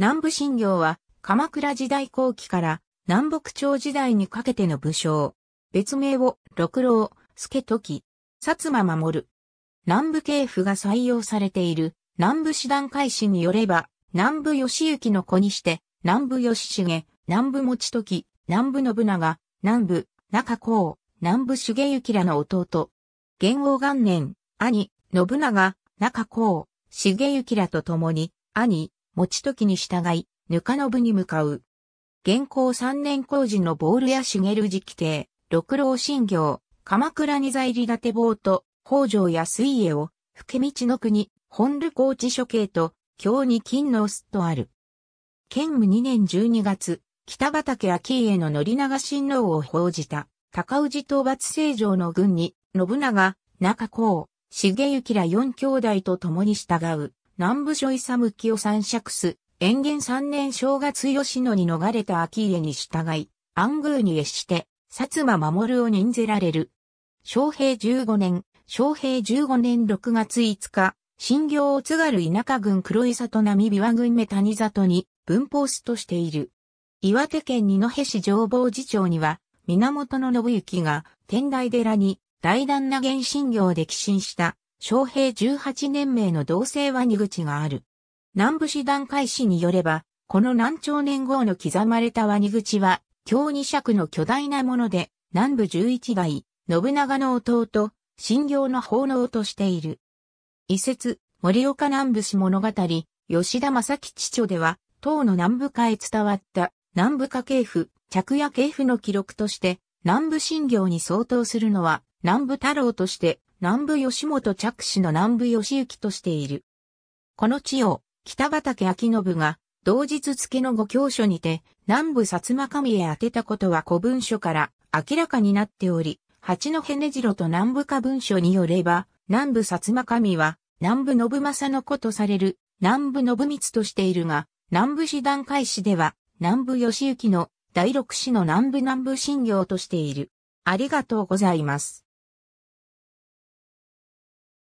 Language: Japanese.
南部信行は、鎌倉時代後期から南北朝時代にかけての武将。別名を、六郎、助時、薩摩守る。南部系譜が採用されている、南部師団開始によれば、南部義行の子にして、南部義重、南部持時、南部信長、南部、中高、南部重行らの弟。元王元年、兄、信長、中高、重行らと共に、兄、持時に従い、ぬかの部に向かう。現行三年工事のボールや茂る期邸、六郎新行、鎌倉に在り立て坊と、北条や水江を、け道の国、本流高知処刑と、京に金のすっとある。建武二年十二月、北畠秋家のり長新王を報じた、高氏討伐政城の軍に、信長、中高、重幸ら四兄弟と共に従う。南部所きを三尺す、延元三年正月吉野に逃れた秋家に従い、安宮に越して、薩摩守を任ぜられる。昭平十五年、昭平十五年六月五日、新行を津軽田舎郡黒井里並び、和郡目谷里に文法ースとしている。岩手県二戸市城防寺町には、源信行が天台寺に大胆な原神行で寄進した昌平18年名の同姓は二口がある。南部師団会史によれば、この南朝年号の刻まれたワニ口は、京二尺の巨大なもので、南部十一代、信長の弟、信行の奉納としている。遺説、森岡南部氏物語、吉田正吉著では、唐の南部家へ伝わった南部家系譜、着屋系譜の記録として、南部信行に相当するのは、南部太郎として、南部吉本着氏の南部義行としている。この地を、北畠明信が、同日付のご教書にて、南部薩摩神へ宛てたことは古文書から明らかになっており、八戸根城と南部下文書によれば、南部薩摩神は、南部信政の子とされる、南部信光としているが、南部師団開始では、南部義行の第六師の南部南部信行としている。ありがとうございます。